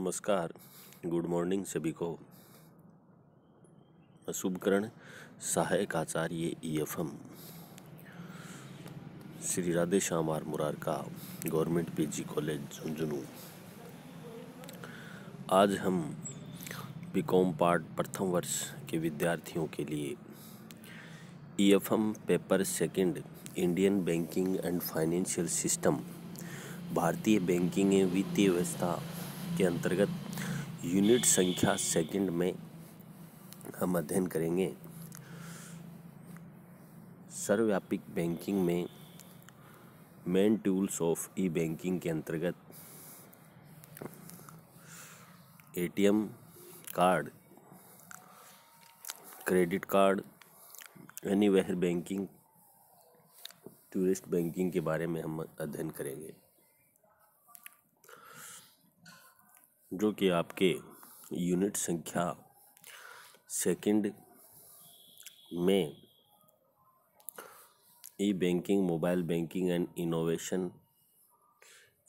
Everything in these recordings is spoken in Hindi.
नमस्कार गुड मॉर्निंग सभी को शुभकरण सहायक आचार्य E F M Shri Radhe Shyam R Murar का गवर्नमेंट पीजी कॉलेज झुंझुनू आज हम बीकॉम पार्ट प्रथम वर्ष के विद्यार्थियों के लिए E F M paper second Indian banking and financial system भारतीय बैंकिंग वित्तीय व्यवस्था के अंतर्गत यूनिट संख्या सेकंड में हम अध्ययन करेंगे सर्वव्यापिक बैंकिंग में main tools of E banking के अंतर्गत ATM card credit card anywhere banking tourist banking के बारे में हम अध्ययन करेंगे जो कि आपके यूनिट संख्या सेकंड में E banking mobile banking and innovation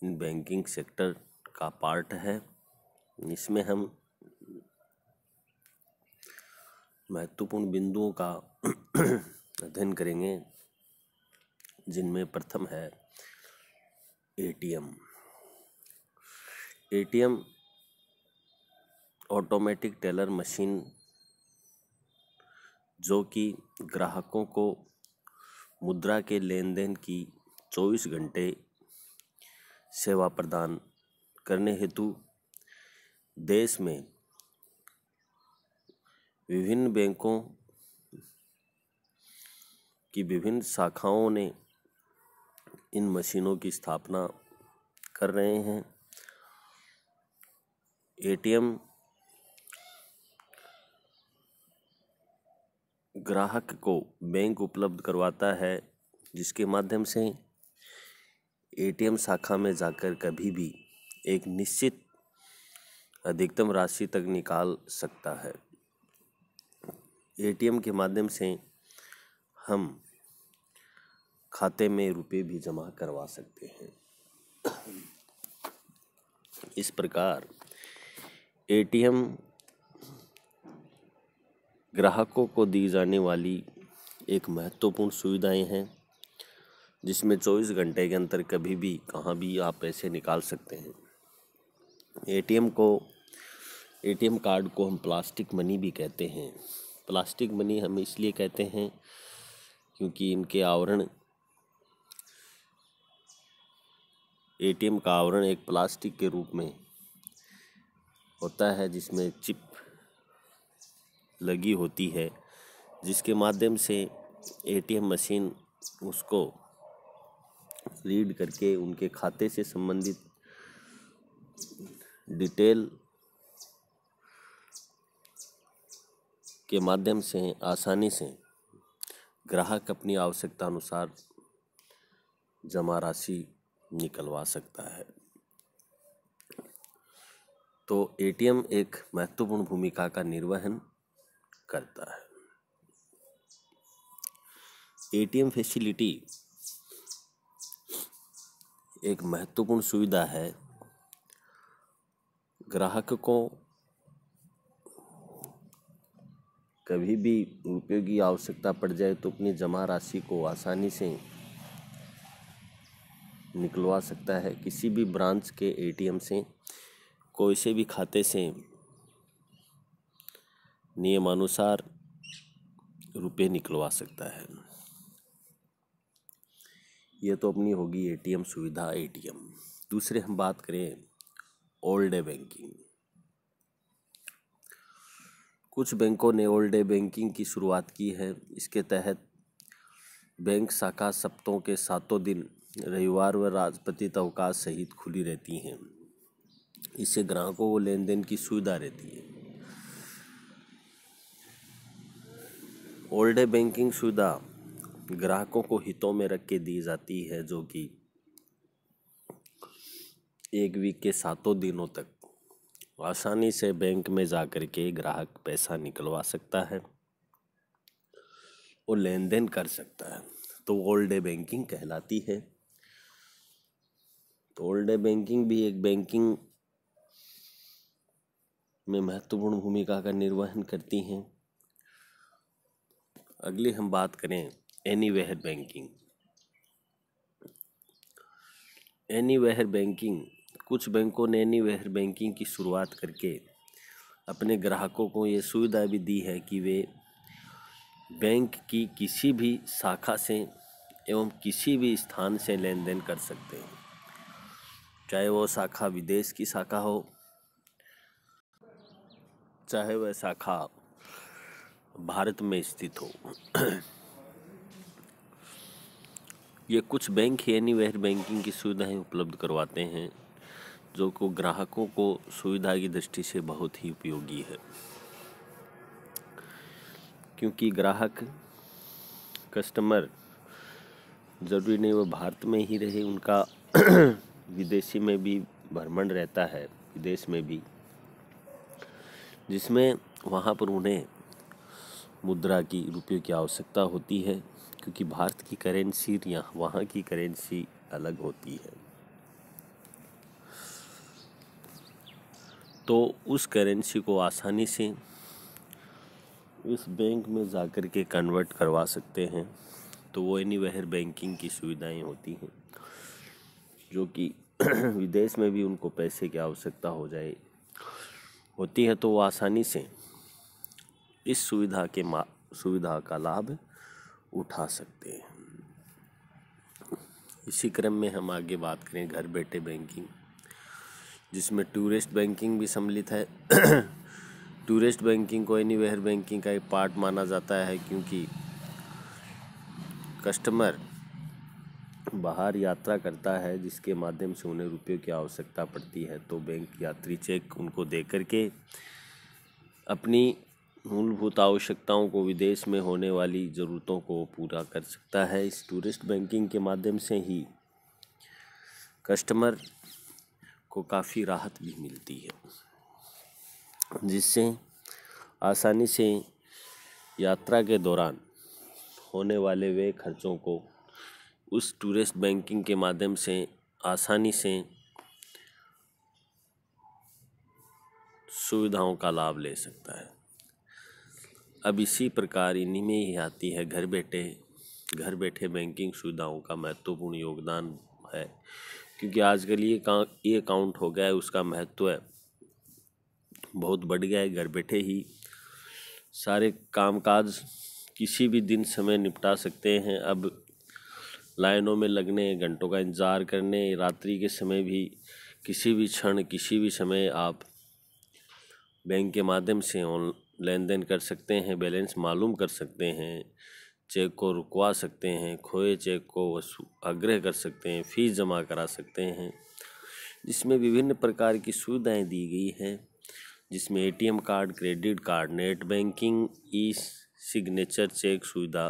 in banking sector का पार्ट है इसमें हम महत्वपूर्ण बिंदुओं का अध्ययन करेंगे जिनमें प्रथम है ATM ATM automatic teller machine जो कि ग्राहकों को मुद्रा के लेन देन की 24 घंटे सेवा प्रदान करने हेतु देश में विभिन्न बैंकों की विभिन्न शाखाओं ने इन मशीनों की स्थापना कर रहे हैं एटीएम ग्राहक को बैंक उपलब्ध करवाता है जिसके माध्यम से एटीएम शाखा में जाकर कभी भी एक निश्चित अधिकतम राशि तक निकाल सकता है एटीएम के माध्यम से हम खाते में रुपए भी जमा करवा सकते हैं इस प्रकार एटीएम ग्राहकों को दी जाने वाली एक महत्वपूर्ण सुविधाएं हैं जिसमें 24 घंटे के अंदर कभी भी कहाँ भी आप पैसे निकाल सकते हैं एटीएम को एटीएम कार्ड को हम प्लास्टिक मनी भी कहते हैं प्लास्टिक मनी हम इसलिए कहते हैं क्योंकि इनके आवरण एटीएम का आवरण एक प्लास्टिक के रूप में होता है जिसमें चिप लगी होती है जिसके माध्यम से एटीएम मशीन उसको रीड करके उनके खाते से संबंधित डिटेल के माध्यम से आसानी से ग्राहक अपनी आवश्यकता अनुसार जमा राशि निकलवा सकता है तो एटीएम एक महत्वपूर्ण भूमिका का निर्वहन करता है एटीएम फैसिलिटी एक महत्वपूर्ण सुविधा है ग्राहक को कभी भी रुपये की आवश्यकता पड़ जाए तो अपनी जमा राशि को आसानी से निकलवा सकता है किसी भी ब्रांच के एटीएम से कोई से भी खाते से नियमानुसार रुपए निकलवा सकता है ये तो अपनी होगी एटीएम सुविधा एटीएम दूसरे हम बात करें ओल्ड डे बैंकिंग कुछ बैंकों ने ओल्ड डे बैंकिंग की शुरुआत की है इसके तहत बैंक शाखा सप्तों के सातों दिन रविवार व राजपति अवकाश सहित खुली रहती हैं इससे ग्राहकों को लेन देन की सुविधा रहती है ओल्ड बैंकिंग सुविधा ग्राहकों को हितों में रख के दी जाती है जो कि एक वीक के सातों दिनों तक आसानी से बैंक में जा कर के ग्राहक पैसा निकलवा सकता है और लेन देन कर सकता है तो ओल्ड डे बैंकिंग कहलाती है तो ओल्ड डे बैंकिंग भी एक बैंकिंग में महत्वपूर्ण भूमिका का निर्वहन करती हैं अगली हम बात करें anywhere banking anywhere banking कुछ बैंकों ने एनी वेहर बैंकिंग की शुरुआत करके अपने ग्राहकों को ये सुविधा भी दी है कि वे बैंक की किसी भी शाखा से एवं किसी भी स्थान से लेन देन कर सकते हैं चाहे वो शाखा विदेश की शाखा हो चाहे वह शाखा भारत में स्थित हो ये कुछ बैंक ही एनी वेयर बैंकिंग की सुविधाएं उपलब्ध करवाते हैं जो को ग्राहकों को सुविधा की दृष्टि से बहुत ही उपयोगी है क्योंकि ग्राहक कस्टमर ज़रूरी नहीं वो भारत में ही रहे उनका विदेशी में भी भ्रमण रहता है विदेश में भी जिसमें वहाँ पर उन्हें मुद्रा की रुपये की आवश्यकता होती है क्योंकि भारत की करेंसी या वहाँ की करेंसी अलग होती है तो उस करेंसी को आसानी से इस बैंक में जाकर के कन्वर्ट करवा सकते हैं तो वो एनी वहर बैंकिंग की सुविधाएं होती हैं जो कि विदेश में भी उनको पैसे की आवश्यकता हो जाए होती है तो वो आसानी से इस सुविधा के सुविधा का लाभ उठा सकते हैं इसी क्रम में हम आगे बात करें घर बैठे बैंकिंग जिसमें टूरिस्ट बैंकिंग भी सम्मिलित है टूरिस्ट बैंकिंग को एनी वेयर बैंकिंग का एक पार्ट माना जाता है क्योंकि कस्टमर बाहर यात्रा करता है जिसके माध्यम से उन्हें रुपये की आवश्यकता पड़ती है तो बैंक यात्री चेक उनको दे करके अपनी मूलभूत आवश्यकताओं को विदेश में होने वाली ज़रूरतों को पूरा कर सकता है इस टूरिस्ट बैंकिंग के माध्यम से ही कस्टमर को काफ़ी राहत भी मिलती है जिससे आसानी से यात्रा के दौरान होने वाले वे खर्चों को उस टूरिस्ट बैंकिंग के माध्यम से आसानी से सुविधाओं का लाभ ले सकता है अब इसी प्रकार इन्हीं में ही आती है घर बैठे घर बैठे बैंकिंग सुविधाओं का महत्वपूर्ण योगदान है क्योंकि आजकल ये का ये अकाउंट हो गया है उसका महत्व है बहुत बढ़ गया है घर बैठे ही सारे कामकाज किसी भी दिन समय निपटा सकते हैं अब लाइनों में लगने घंटों का इंतज़ार करने रात्रि के समय भी किसी भी क्षण किसी भी समय आप बैंक के माध्यम से ऑन लेन देन कर सकते हैं बैलेंस मालूम कर सकते हैं चेक को रुकवा सकते हैं खोए चेक को आग्रह कर सकते हैं फीस जमा करा सकते हैं जिसमें विभिन्न प्रकार की सुविधाएं दी गई हैं जिसमें ATM card credit card net banking E signature cheque सुविधा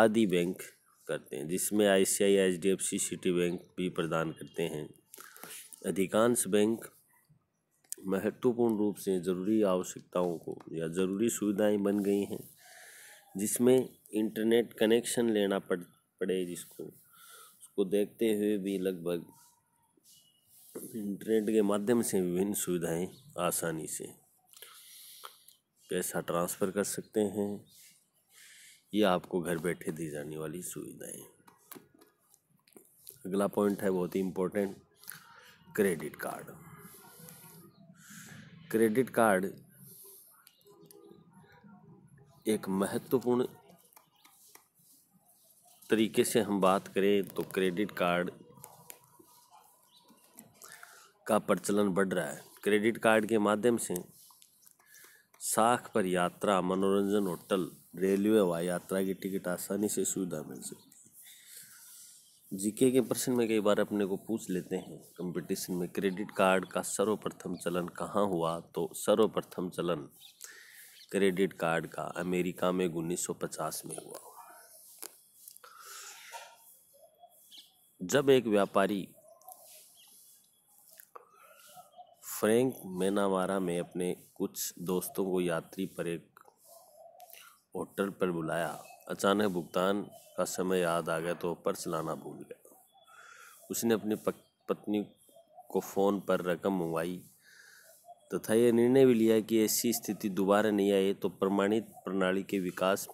आदि बैंक करते हैं जिसमें I C I H D F C Citibank भी प्रदान करते हैं अधिकांश बैंक महत्वपूर्ण रूप से ज़रूरी आवश्यकताओं को या ज़रूरी सुविधाएं बन गई हैं जिसमें इंटरनेट कनेक्शन लेना पड़ पड़े जिसको उसको देखते हुए भी लगभग इंटरनेट के माध्यम से विभिन्न सुविधाएं आसानी से पैसा ट्रांसफ़र कर सकते हैं ये आपको घर बैठे दी जाने वाली सुविधाएं अगला पॉइंट है बहुत ही important credit card credit card एक महत्वपूर्ण तरीके से हम बात करें तो क्रेडिट कार्ड का प्रचलन बढ़ रहा है क्रेडिट कार्ड के माध्यम से साख पर यात्रा मनोरंजन होटल रेलवे व यात्रा की टिकट आसानी से सुविधा मिल सकती जीके के प्रश्न में कई बार अपने को पूछ लेते हैं कंपटीशन में क्रेडिट कार्ड का सर्वप्रथम चलन कहाँ हुआ तो सर्वप्रथम चलन क्रेडिट कार्ड का अमेरिका में उन्नीस में हुआ जब एक व्यापारी फ्रैंक मेनावारा में अपने कुछ दोस्तों को यात्री पर एक होटल पर बुलाया अचानक भुगतान का समय याद आ गया तो पर्स लाना भूल गया उसने अपनी पत्नी को फ़ोन पर रकम मंगवाई तथा यह निर्णय भी लिया कि ऐसी स्थिति दोबारा नहीं आई तो प्रमाणित प्रणाली के विकास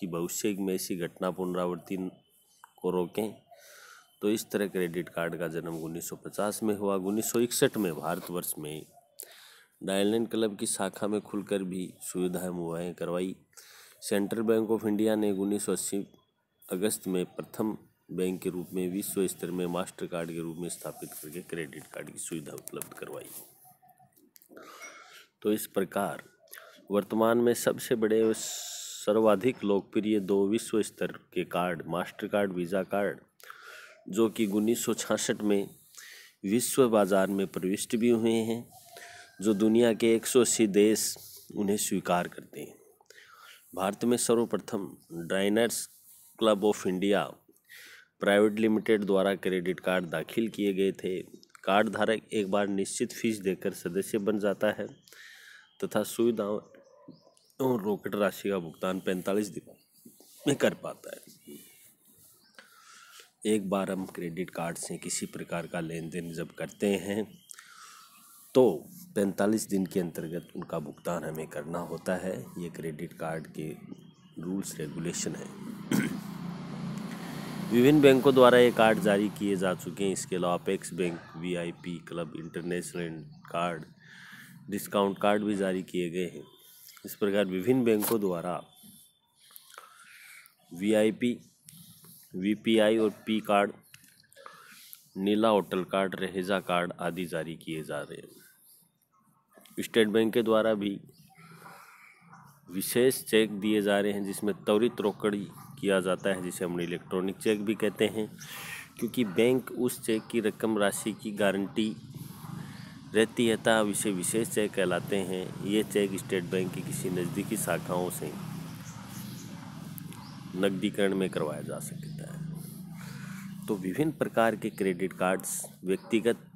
की भविष्य में ऐसी घटना पुनरावृत्ति को रोकें तो इस तरह क्रेडिट कार्ड का जन्म 1950 में हुआ उन्नीस में भारतवर्ष में डायलैंड क्लब की शाखा में खुलकर भी सुविधाएं मुहैया करवाई सेंट्रल बैंक ऑफ इंडिया ने उन्नीस अगस्त में प्रथम बैंक के रूप में विश्व स्तर में मास्टर कार्ड के रूप में स्थापित करके क्रेडिट कार्ड की सुविधा उपलब्ध करवाई तो इस प्रकार वर्तमान में सबसे बड़े सर्वाधिक लोकप्रिय दो विश्व स्तर के card Mastercard Visa card जो कि उन्नीस में विश्व बाज़ार में प्रविष्ट भी हुए हैं जो दुनिया के एक देश उन्हें स्वीकार करते हैं भारत में सर्वप्रथम Diners club of India private limited द्वारा क्रेडिट कार्ड दाखिल किए गए थे कार्ड धारक एक बार निश्चित फीस देकर सदस्य बन जाता है तथा सुविधाओं और रोकड़ राशि का भुगतान पैंतालीस दिन में कर पाता है एक बार हम क्रेडिट कार्ड से किसी प्रकार का लेन देन जब करते हैं तो 45 दिन के अंतर्गत उनका भुगतान हमें करना होता है ये क्रेडिट कार्ड के रूल्स रेगुलेशन है विभिन्न बैंकों द्वारा ये कार्ड जारी किए जा चुके हैं इसके अलावा Apex bank VIP club international card discount card भी जारी किए गए हैं इस प्रकार विभिन्न बैंकों द्वारा वीआईपी वीपीआई और पी कार्ड नीला होटल कार्ड रहेजा कार्ड आदि जारी किए जा रहे हैं स्टेट बैंक के द्वारा भी विशेष चेक दिए जा रहे हैं जिसमें त्वरित रोकड़ किया जाता है जिसे हम इलेक्ट्रॉनिक चेक भी कहते हैं क्योंकि बैंक उस चेक की रकम राशि की गारंटी रहती है तथा इसे विशेष चेक कहलाते हैं ये चेक स्टेट बैंक की किसी नज़दीकी शाखाओं से नकदीकरण में करवाया जा सकता है तो विभिन्न प्रकार के क्रेडिट कार्ड्स व्यक्तिगत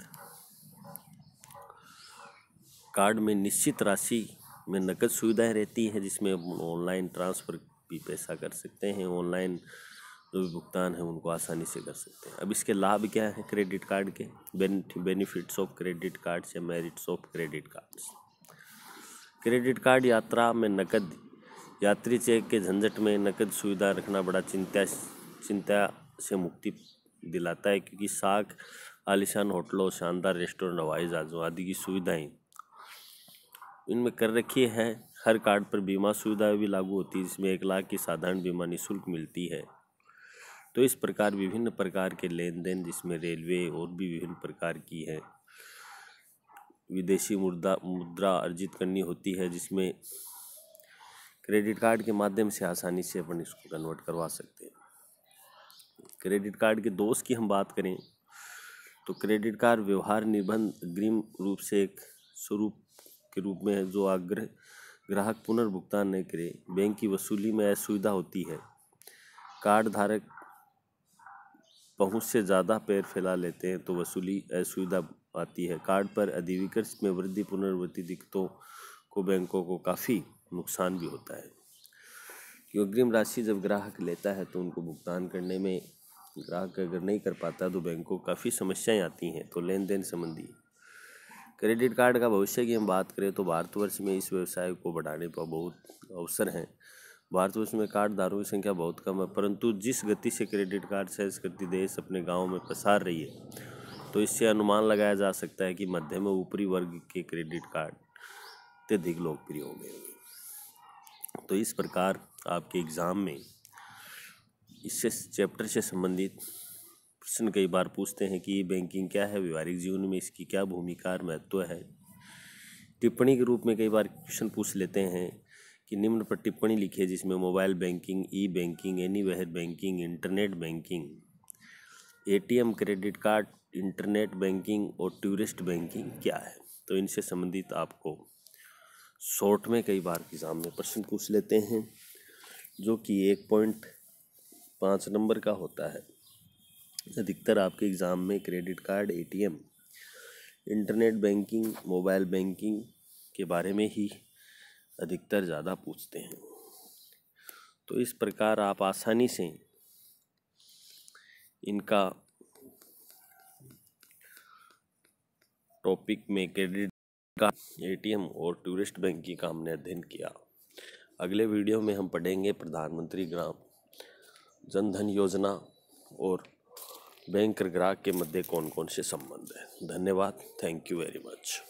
कार्ड में निश्चित राशि में नकद सुविधाएं रहती हैं जिसमें ऑनलाइन ट्रांसफ़र भी पैसा कर सकते हैं ऑनलाइन जो भी भुगतान है उनको आसानी से कर सकते हैं अब इसके लाभ क्या हैं क्रेडिट कार्ड के बेनिफिट्स ऑफ क्रेडिट कार्ड्स या merits of credit cards credit card यात्रा में नकद यात्री चेक के झंझट में नकद सुविधा रखना बड़ा चिंता चिंता से मुक्ति दिलाता है क्योंकि साख आलिशान होटलों शानदार रेस्टोरेंट हवाई जहाज़ों आदि की सुविधाएं इनमें कर रखी है हर कार्ड पर बीमा सुविधा भी लागू होती है जिसमें एक लाख की साधारण बीमा निःशुल्क मिलती है तो इस प्रकार विभिन्न प्रकार के लेन देन जिसमें रेलवे और भी विभिन्न प्रकार की है विदेशी मुद्रा मुद्रा अर्जित करनी होती है जिसमें क्रेडिट कार्ड के माध्यम से आसानी से अपन इसको कन्वर्ट करवा सकते हैं क्रेडिट कार्ड के दोष की हम बात करें तो क्रेडिट कार्ड व्यवहार निर्बंध अग्रिम रूप से एक स्वरूप के रूप में है जो आग्रह ग्राहक पुनर्भुगतान नहीं करे बैंक की वसूली में असुविधा होती है कार्ड धारक पहुंच से ज़्यादा पैर फैला लेते हैं तो वसूली असुविधा आती है कार्ड पर अधिविकर्ष में वृद्धि पुनर्वृत्ति दिक्कतों को बैंकों को काफ़ी नुकसान भी होता है कि अग्रिम राशि जब ग्राहक लेता है तो उनको भुगतान करने में ग्राहक अगर नहीं कर पाता तो बैंकों को काफ़ी समस्याएं आती हैं तो लेन देन संबंधी क्रेडिट कार्ड का भविष्य की हम बात करें तो भारतवर्ष में इस व्यवसाय को बढ़ाने पर बहुत अवसर हैं भारतवर्ष में दारों की संख्या बहुत कम है परंतु जिस गति से क्रेडिट कार्ड संस्कृति देश अपने गाँव में पसार रही है तो इससे अनुमान लगाया जा सकता है कि मध्यम और ऊपरी वर्ग के क्रेडिट कार्ड अत्यधिक लोकप्रिय होंगे तो इस प्रकार आपके एग्ज़ाम में इससे चैप्टर से संबंधित प्रश्न कई बार पूछते हैं कि बैंकिंग क्या है व्यवहारिक जीवन में इसकी क्या भूमिका और महत्व है टिप्पणी के रूप में कई बार क्वेश्चन पूछ लेते हैं कि निम्न पर टिप्पणी लिखिए जिसमें mobile banking E banking anywhere banking internet banking ATM credit card internet banking और टूरिस्ट बैंकिंग क्या है तो इनसे संबंधित आपको शॉर्ट में कई बार एग्ज़ाम में प्रश्न पूछ लेते हैं जो कि एक पॉइंट पाँच नंबर का होता है अधिकतर आपके एग्ज़ाम में credit card ATM internet banking mobile banking के बारे में ही अधिकतर ज़्यादा पूछते हैं तो इस प्रकार आप आसानी से इनका टॉपिक में क्रेडिट कार्ड एटीएम और टूरिस्ट बैंकिंग का हमने अध्ययन किया अगले वीडियो में हम पढ़ेंगे प्रधानमंत्री ग्राम जनधन योजना और बैंक और ग्राहक के मध्य कौन कौन से संबंध हैं धन्यवाद थैंक यू वेरी मच